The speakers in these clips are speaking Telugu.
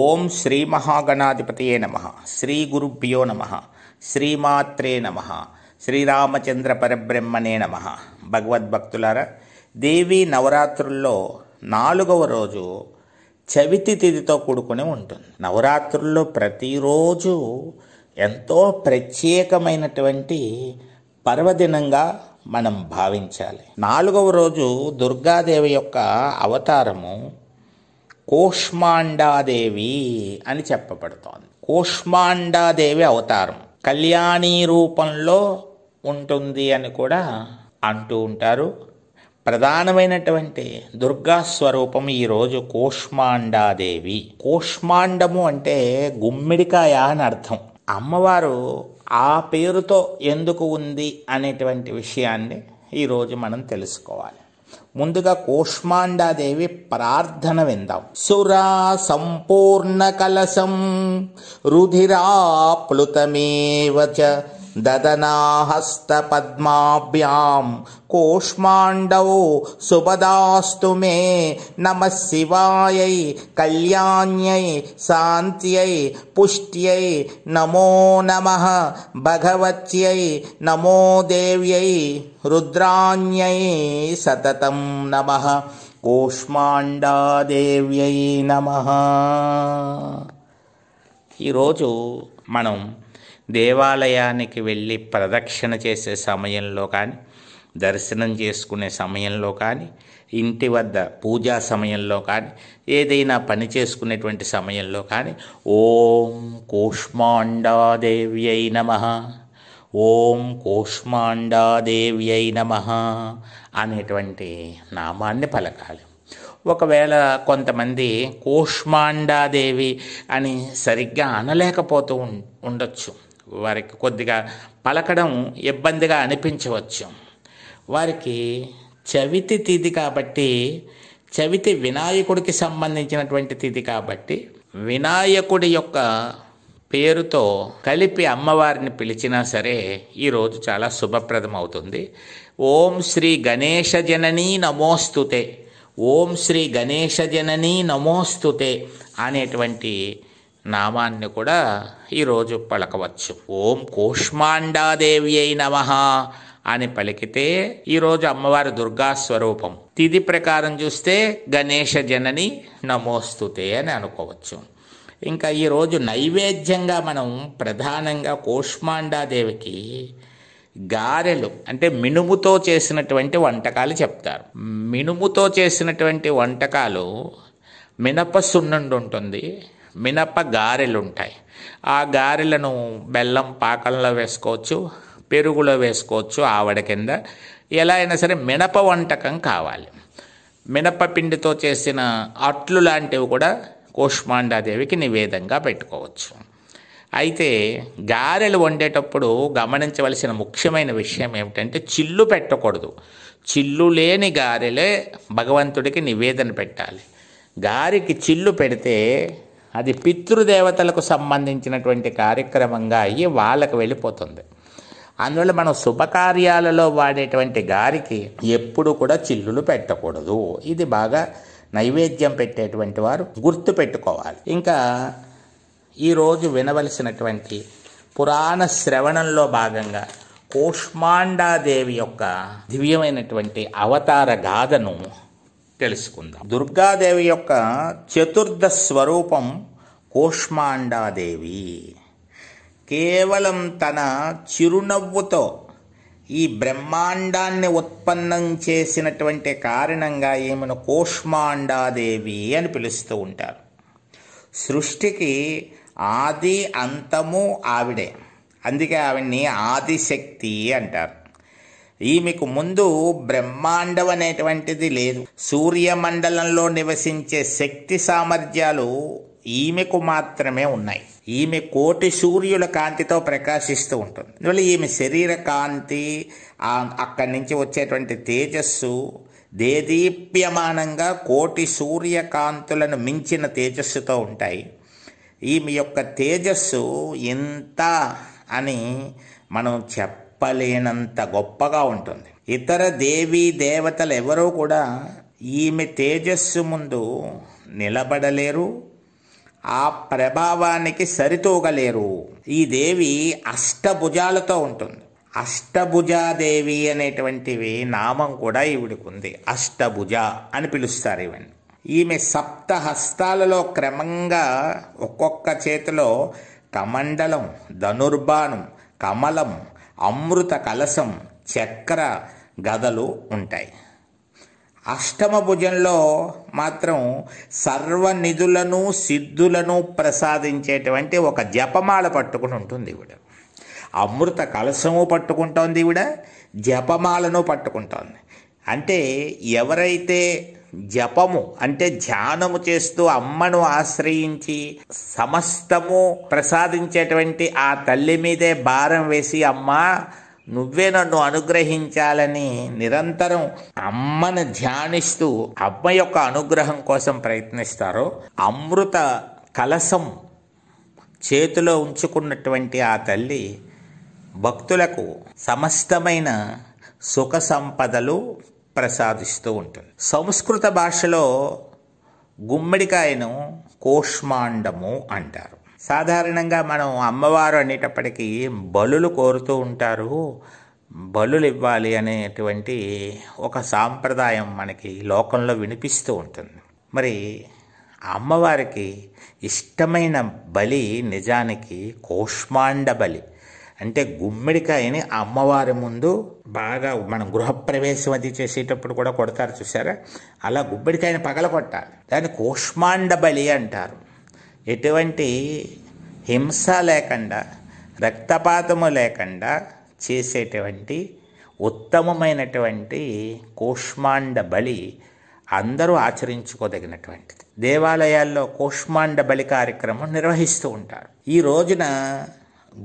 ఓం శ్రీ మహాగణాధిపతియే నమ శ్రీ గురుభ్యో నమ శ్రీమాత్రే నమ శ్రీరామచంద్ర పరబ్రహ్మణే నమ భగవద్భక్తులారా దేవి నవరాత్రుల్లో నాలుగవ రోజు చవితి తిథితో కూడుకుని ఉంటుంది నవరాత్రుల్లో ప్రతిరోజు ఎంతో ప్రత్యేకమైనటువంటి పర్వదినంగా మనం భావించాలి నాలుగవ రోజు దుర్గాదేవి యొక్క అవతారము కోష్మాండాదేవి అని చెప్పబడుతోంది కోష్మాండాదేవి అవతారం కళ్యాణి రూపంలో ఉంటుంది అని కూడా అంటూ ఉంటారు ప్రధానమైనటువంటి దుర్గా స్వరూపం ఈరోజు కోష్మాండాదేవి కోష్మాండము అంటే గుమ్మిడికాయ అని అర్థం అమ్మవారు ఆ పేరుతో ఎందుకు ఉంది అనేటువంటి విషయాన్ని ఈరోజు మనం తెలుసుకోవాలి ముందుగా కోష్మాండాదేవి ప్రార్థన విందాం సురా సంపూర్ణ కలసం రుధిరాప్లుతమేవ ददनाहस्तपद्माभ्यां कूष्माण्डौ सुपदास्तु मे नमः शिवायै कल्याण्यै शान्त्यै पुष्ट्यै नमो नमः भगवत्यै नमो देव्यै रुद्राण्यै सततं नमः कूष्माण्डा देव्यै नमः हिरोजु मनम् దేవాలయానికి వెళ్ళి ప్రదక్షిణ చేసే సమయంలో కానీ దర్శనం చేసుకునే సమయంలో కానీ ఇంటి వద్ద పూజా సమయంలో కానీ ఏదైనా పని చేసుకునేటువంటి సమయంలో కానీ ఓం కూష్మాండాదేవ్యై నమ ఓం కూష్మాండాదేవ్యై నమ అనేటువంటి నామాన్ని పలకాలి ఒకవేళ కొంతమంది కూష్మాండాదేవి అని సరిగ్గా అనలేకపోతూ ఉండొచ్చు వారికి కొద్దిగా పలకడం ఇబ్బందిగా అనిపించవచ్చు వారికి చవితి తిథి కాబట్టి చవితి వినాయకుడికి సంబంధించినటువంటి తిథి కాబట్టి వినాయకుడి యొక్క పేరుతో కలిపి అమ్మవారిని పిలిచినా సరే ఈరోజు చాలా శుభప్రదం అవుతుంది ఓం శ్రీ గణేష జననీ నమోస్తుతే ఓం శ్రీ గణేష జననీ నమోస్తుతే అనేటువంటి నామాన్ని కూడా ఈరోజు పలకవచ్చు ఓం అయి నమ అని పలికితే ఈరోజు అమ్మవారి దుర్గా స్వరూపం తిది ప్రకారం చూస్తే గణేష జనని నమోస్తుతే అని అనుకోవచ్చు ఇంకా ఈరోజు నైవేద్యంగా మనం ప్రధానంగా కోష్మాండాదేవికి గారెలు అంటే మినుముతో చేసినటువంటి వంటకాలు చెప్తారు మినుముతో చేసినటువంటి వంటకాలు మినప సున్నుండి ఉంటుంది మినప గారెలు ఉంటాయి ఆ గారెలను బెల్లం పాకంలో వేసుకోవచ్చు పెరుగులో వేసుకోవచ్చు ఆవిడ కింద ఎలా అయినా సరే మినప వంటకం కావాలి మినప పిండితో చేసిన అట్లు లాంటివి కూడా కోష్మాండాదేవికి నివేదంగా పెట్టుకోవచ్చు అయితే గారెలు వండేటప్పుడు గమనించవలసిన ముఖ్యమైన విషయం ఏమిటంటే చిల్లు పెట్టకూడదు చిల్లు లేని గారెలే భగవంతుడికి నివేదన పెట్టాలి గారికి చిల్లు పెడితే అది పితృదేవతలకు సంబంధించినటువంటి కార్యక్రమంగా అయ్యి వాళ్ళకు వెళ్ళిపోతుంది అందువల్ల మనం శుభకార్యాలలో వాడేటువంటి గారికి ఎప్పుడు కూడా చిల్లులు పెట్టకూడదు ఇది బాగా నైవేద్యం పెట్టేటువంటి వారు గుర్తు పెట్టుకోవాలి ఇంకా ఈరోజు వినవలసినటువంటి పురాణ శ్రవణంలో భాగంగా కోష్మాండాదేవి యొక్క దివ్యమైనటువంటి అవతార గాథను తెలుసుకుందాం దుర్గాదేవి యొక్క చతుర్థ స్వరూపం కోష్మాండాదేవి కేవలం తన చిరునవ్వుతో ఈ బ్రహ్మాండాన్ని ఉత్పన్నం చేసినటువంటి కారణంగా ఈమెను కోష్మాండాదేవి అని పిలుస్తూ ఉంటారు సృష్టికి ఆది అంతము ఆవిడే అందుకే ఆవిడ్ని ఆదిశక్తి అంటారు ఈమెకు ముందు బ్రహ్మాండం అనేటువంటిది లేదు సూర్యమండలంలో నివసించే శక్తి సామర్థ్యాలు ఈమెకు మాత్రమే ఉన్నాయి ఈమె కోటి సూర్యుల కాంతితో ప్రకాశిస్తూ ఉంటుంది అందువల్ల ఈమె శరీర కాంతి అక్కడి నుంచి వచ్చేటువంటి తేజస్సు దేదీప్యమానంగా కోటి సూర్యకాంతులను మించిన తేజస్సుతో ఉంటాయి ఈమె యొక్క తేజస్సు ఎంత అని మనం చెప్ప చెప్పలేనంత గొప్పగా ఉంటుంది ఇతర దేవీ దేవతలు ఎవరూ కూడా ఈమె తేజస్సు ముందు నిలబడలేరు ఆ ప్రభావానికి సరితూగలేరు ఈ దేవి అష్టభుజాలతో ఉంటుంది అష్టభుజాదేవి అనేటువంటివి నామం కూడా ఈవిడికి ఉంది అష్టభుజ అని పిలుస్తారు ఈవెన్ ఈమె సప్త హస్తాలలో క్రమంగా ఒక్కొక్క చేతిలో కమండలం ధనుర్బాణం కమలం అమృత కలసం చక్ర గదలు ఉంటాయి అష్టమ భుజంలో మాత్రం సర్వనిధులను సిద్ధులను ప్రసాదించేటువంటి ఒక జపమాల పట్టుకుని ఉంటుంది ఈవిడ అమృత కలసము పట్టుకుంటోంది ఈవిడ జపమాలను పట్టుకుంటోంది అంటే ఎవరైతే జపము అంటే ధ్యానము చేస్తూ అమ్మను ఆశ్రయించి సమస్తము ప్రసాదించేటువంటి ఆ తల్లి మీదే భారం వేసి అమ్మ నువ్వే నన్ను అనుగ్రహించాలని నిరంతరం అమ్మను ధ్యానిస్తూ అమ్మ యొక్క అనుగ్రహం కోసం ప్రయత్నిస్తారు అమృత కలసం చేతిలో ఉంచుకున్నటువంటి ఆ తల్లి భక్తులకు సమస్తమైన సుఖ సంపదలు ప్రసాదిస్తూ ఉంటుంది సంస్కృత భాషలో గుమ్మడికాయను కోష్మాండము అంటారు సాధారణంగా మనం అమ్మవారు అనేటప్పటికీ బలులు కోరుతూ ఉంటారు బలులు ఇవ్వాలి అనేటువంటి ఒక సాంప్రదాయం మనకి లోకంలో వినిపిస్తూ ఉంటుంది మరి అమ్మవారికి ఇష్టమైన బలి నిజానికి కోష్మాండ బలి అంటే గుమ్మడికాయని అమ్మవారి ముందు బాగా మనం గృహప్రవేశం అది చేసేటప్పుడు కూడా కొడతారు చూసారా అలా గుమ్మడికాయని పగల కొట్టాలి దాన్ని కోష్మాండ బలి అంటారు ఎటువంటి హింస లేకుండా రక్తపాతము లేకుండా చేసేటువంటి ఉత్తమమైనటువంటి కోష్మాండ బలి అందరూ ఆచరించుకోదగినటువంటిది దేవాలయాల్లో కోష్మాండ బలి కార్యక్రమం నిర్వహిస్తూ ఉంటారు ఈ రోజున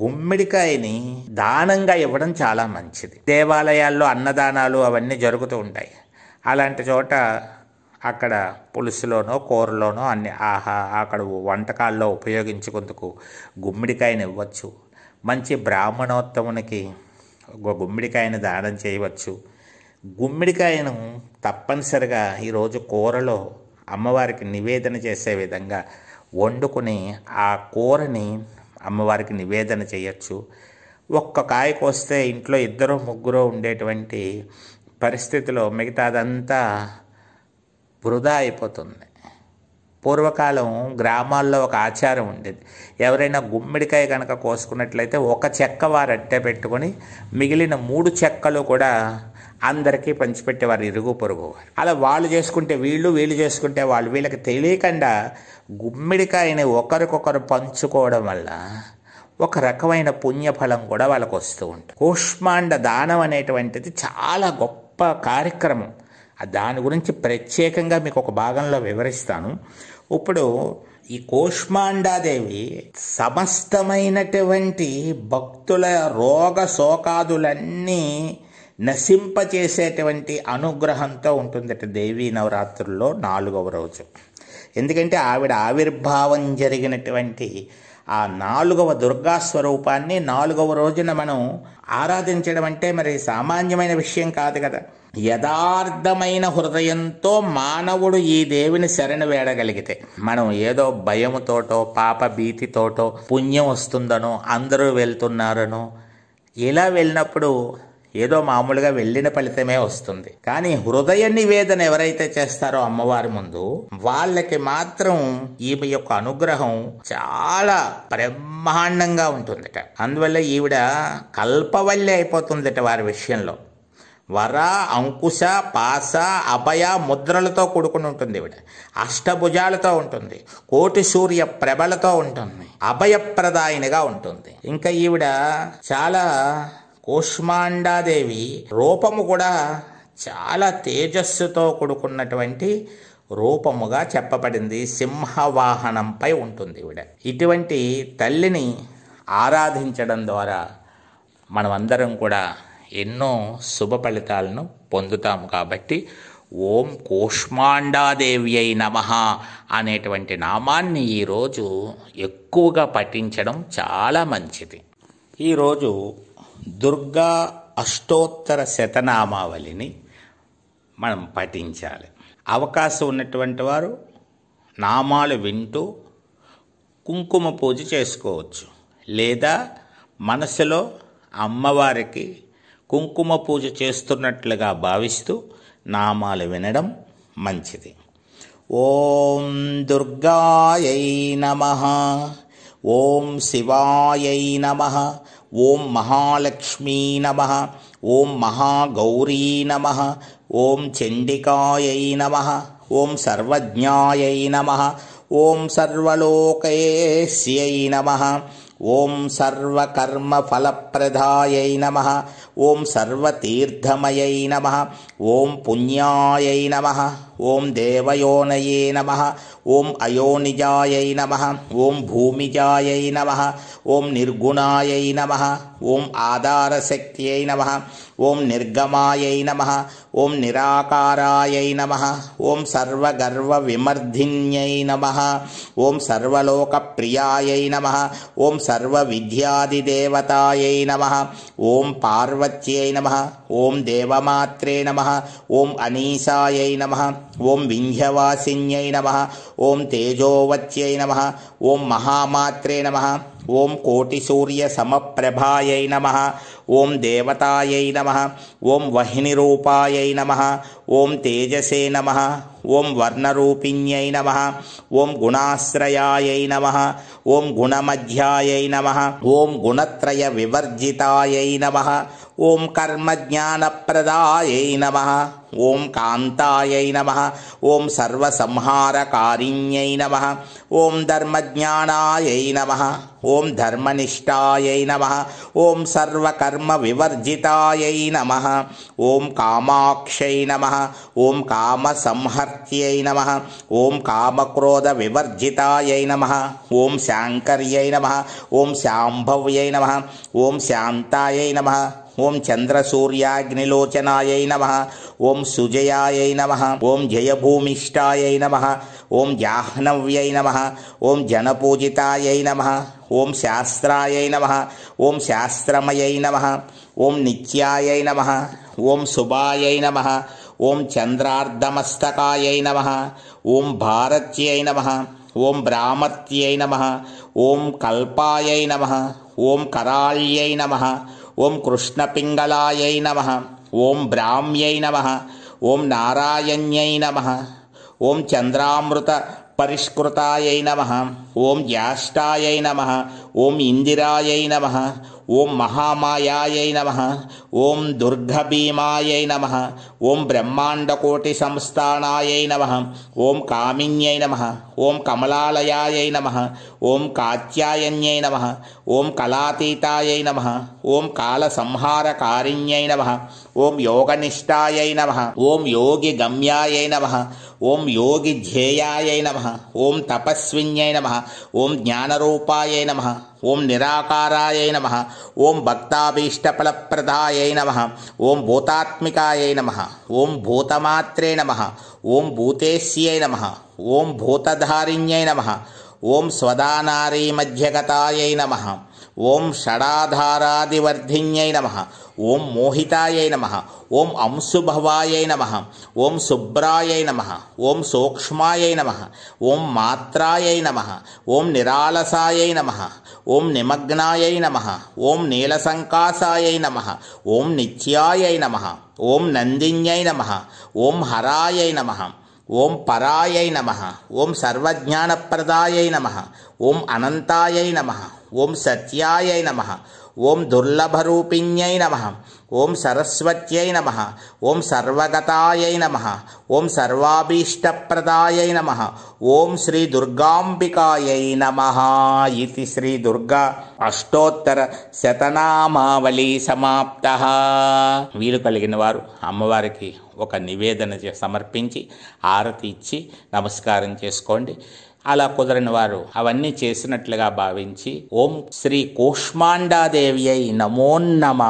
గుమ్మిడికాయని దానంగా ఇవ్వడం చాలా మంచిది దేవాలయాల్లో అన్నదానాలు అవన్నీ జరుగుతూ ఉంటాయి అలాంటి చోట అక్కడ పులుసులోనో కూరలోనో అన్ని ఆహా అక్కడ వంటకాల్లో ఉపయోగించుకుందుకు గుమ్మిడికాయని ఇవ్వచ్చు మంచి బ్రాహ్మణోత్తమునికి గుమ్మిడికాయని దానం చేయవచ్చు గుమ్మిడికాయను తప్పనిసరిగా ఈరోజు కూరలో అమ్మవారికి నివేదన చేసే విధంగా వండుకుని ఆ కూరని అమ్మవారికి నివేదన చేయొచ్చు ఒక్క కాయకు వస్తే ఇంట్లో ఇద్దరు ముగ్గురు ఉండేటువంటి పరిస్థితిలో మిగతాదంతా వృధా అయిపోతుంది పూర్వకాలం గ్రామాల్లో ఒక ఆచారం ఉండేది ఎవరైనా గుమ్మిడికాయ కనుక కోసుకున్నట్లయితే ఒక చెక్క వారట్టే పెట్టుకొని మిగిలిన మూడు చెక్కలు కూడా అందరికీ పంచిపెట్టేవారు ఇరుగు పొరుగు అలా వాళ్ళు చేసుకుంటే వీళ్ళు వీళ్ళు చేసుకుంటే వాళ్ళు వీళ్ళకి తెలియకుండా గుమ్మిడికాయని ఒకరికొకరు పంచుకోవడం వల్ల ఒక రకమైన పుణ్యఫలం కూడా వాళ్ళకు వస్తూ ఉంటుంది కూష్మాండ దానం అనేటువంటిది చాలా గొప్ప కార్యక్రమం దాని గురించి ప్రత్యేకంగా మీకు ఒక భాగంలో వివరిస్తాను ఇప్పుడు ఈ కోష్మాండాదేవి సమస్తమైనటువంటి భక్తుల రోగ శోకాదులన్నీ నశింపచేసేటువంటి అనుగ్రహంతో ఉంటుందట దేవీ నవరాత్రుల్లో నాలుగవ రోజు ఎందుకంటే ఆవిడ ఆవిర్భావం జరిగినటువంటి ఆ నాలుగవ దుర్గా స్వరూపాన్ని నాలుగవ రోజున మనం ఆరాధించడం అంటే మరి సామాన్యమైన విషయం కాదు కదా యథార్థమైన హృదయంతో మానవుడు ఈ దేవిని శరణు వేడగలిగితే మనం ఏదో భయముతోటో పాప భీతితోటో పుణ్యం వస్తుందనో అందరూ వెళ్తున్నారనో ఇలా వెళ్ళినప్పుడు ఏదో మామూలుగా వెళ్ళిన ఫలితమే వస్తుంది కానీ హృదయ నివేదన ఎవరైతే చేస్తారో అమ్మవారి ముందు వాళ్ళకి మాత్రం ఈమె యొక్క అనుగ్రహం చాలా బ్రహ్మాండంగా ఉంటుందట అందువల్ల ఈవిడ కల్పవల్లి అయిపోతుందట వారి విషయంలో వర అంకుశ పాస అభయ ముద్రలతో కూడుకుని ఉంటుంది ఇవిడ అష్టభుజాలతో ఉంటుంది కోటి సూర్య ప్రభలతో ఉంటుంది అభయప్రదాయనిగా ఉంటుంది ఇంకా ఈవిడ చాలా కూష్మాండాదేవి రూపము కూడా చాలా తేజస్సుతో కూడుకున్నటువంటి రూపముగా చెప్పబడింది సింహవాహనంపై ఉంటుంది ఇవిడ ఇటువంటి తల్లిని ఆరాధించడం ద్వారా మనమందరం కూడా ఎన్నో శుభ ఫలితాలను పొందుతాము కాబట్టి ఓం కూష్మాండాదేవి అయి నమ అనేటువంటి నామాన్ని ఈరోజు ఎక్కువగా పఠించడం చాలా మంచిది ఈరోజు దుర్గా అష్టోత్తర శతనామావళిని మనం పఠించాలి అవకాశం ఉన్నటువంటి వారు నామాలు వింటూ కుంకుమ పూజ చేసుకోవచ్చు లేదా మనసులో అమ్మవారికి కుంకుమ పూజ చేస్తున్నట్లుగా భావిస్తూ నామాలు వినడం మంచిది ఓం దుర్గాయ నమ ఓం శివాయై నమ ॐ महालक्ष्मी नमः ॐ महागौरी नमः ॐ चण्डिकायै नमः ॐ सर्वज्ञायै नमः ॐ सर्वलोकैस्यै नमः ॐ सर्वकर्मफलप्रदायै नमः ॐ सर्वतीर्थमयै नमः ॐ पुण्यायै नमः ॐ देवयोनय नमः ॐ अयोनिजायै नमः ॐ भूमिजायै नमः ॐ निर्गुणायै नमः ॐ ॐ आधारशक्त्यै नमः ॐ निर्गमायै नमः ॐ निराकारायै नमः ॐ ॐ सर्वगर्वविमर्धिन्यै नमः ॐ सर्वलोकप्रियायै नमः ॐ सर्वविद्यादिदेवतायै नमः ॐ पार्वत्यै नमः ॐ देवमात्रे नमः ॐ अनीसाय नमः ॐ विन्ध्यवासिन्यै नमः ॐ तेजोवत्यै नमः ॐ महामात्रे नमः ॐ कोटिसूर्यसमप्रभायै नमः ॐ देवतायै नमः ॐ वह्निरूपायै नमः ॐ तेजसे नमः ॐ वर्णरूपिण्यै नमः ॐ गुणाश्रयायै नमः ॐ गुणमध्यायै नमः ॐ गुणत्रयविवर्जितायै नमः ॐ कर्मज्ञानप्रदायै नमः ॐ कान्ताय नमः ॐ सर्वसंहारकारिण्यै नमः ॐ धर्मज्ञानायै नमः ॐ धर्मनिष्ठायै नमः ॐ सर्वकर्मविवर्जितायै नमः ॐ कामाक्षै नमः ॐ कामसंहर्त्यै नमः ॐ कामक्रोधविवर्जितायै नमः ॐ शांकर्यै नमः ॐ शाम्भव्यै नमः ॐ शान्तायै नमः ఓం చంద్ర చంద్రసూర్యాగ్నిలోచనాయై నమ ఓం సుజయాయై నమ ఓం జయభూమిష్టాయై నమ ఓం జాహ్నవ్యై నమ ఓం జనపూజితాయై నమ ఓం శాస్త్రాయై నమ ఓం శాస్త్రమయై నమ ఓం నిత్యాయై నమ ఓం శుభాయై నమ ఓం చంద్రార్ధమస్తకాయై నమ ఓం భారత్యై నమ ఓం భ్రామర్త్యై నమ ఓం కల్పాయై నమ ఓం కరాళ్యై నమ ॐ कृष्णपिङ्गलायै नमः ॐ ब्राह्म्यै नमः ॐ नारायण्यै नमः ॐ चन्द्रामृतपरिष्कृतायै नमः ॐ ज्याष्ठाय नमः ॐ इन्दिरायै नमः ॐ महामायायै नमः ॐ दुर्गभीमायै नमः ॐ ब्रह्माण्डकोटिसंस्थानायै नमः ॐ कामिन्यै नमः ॐ कमलालयायै नमः ॐ कात्यायन्यै नमः ॐ कलातीतायै नमः ॐ कालसंहारकारिण्यै नमः ॐ योगनिष्ठायै नमः ॐ योगिगम्यायै नमः ॐ योगि ध्येयायै नमः ॐ तपस्विन्यै नमः ॐ ज्ञानरूपायै नमः ॐ निराकारायै नमः ॐ ॐ भक्ताभीष्टफलप्रदायै नमः ॐ भूतात्मिकायै नमः ॐ भूतमात्रे नमः ॐ भूतेश्यै नमः ॐ भूतधारिण्यै नमः ॐ स्वदानारीमध्यगतायै नमः ஓம் ஷடாதாராதிவர்திஞை நம ஓம் மோகிதாயை நம ஓம் அம்சுபவாயை நம ஓம் சுப்ராயை நம ஓம் சூக்மாயை நம ஓம் மாத்ராயை நம ஓம் நிராலசாயை நம ஓம் நிமக்னாயை நம ஓம் நீலசங்காசாயை நம ஓம் நித்யாயை நம ஓம் நந்திஞை நம ஓம் ஹராயை நம ஓம் பராயை நம ஓம் சர்வஜானப்பிரதாயை நம ஓம் அனந்தாயை நம ఓం సత్యాయై నమ ఓం దుర్లభరూపిణ్యై నమ ఓం సరస్వత్యై నమ ఓం సర్వగతాయై నమ ఓం సర్వాభీష్టప్రదాయై నమ ఓం శ్రీ దుర్గాంబికాయై నమ ఇది శ్రీ దుర్గా అష్టోత్తర శతనామావళి సమాప్త వీలు కలిగిన వారు అమ్మవారికి ఒక నివేదన సమర్పించి ఆరతి ఇచ్చి నమస్కారం చేసుకోండి అలా కుదరని వారు అవన్నీ చేసినట్లుగా భావించి ఓం శ్రీ కూష్మాండాదేవి అయి నమోన్నమ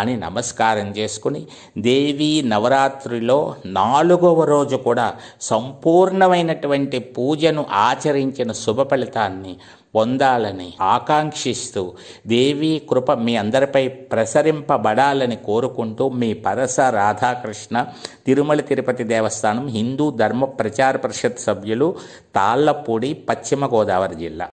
అని నమస్కారం చేసుకుని దేవి నవరాత్రిలో నాలుగవ రోజు కూడా సంపూర్ణమైనటువంటి పూజను ఆచరించిన శుభ ఫలితాన్ని పొందాలని ఆకాంక్షిస్తూ దేవీ కృప మీ అందరిపై ప్రసరింపబడాలని కోరుకుంటూ మీ పరస రాధాకృష్ణ తిరుమల తిరుపతి దేవస్థానం హిందూ ధర్మ ప్రచార పరిషత్ సభ్యులు తాళ్లపూడి పశ్చిమ గోదావరి జిల్లా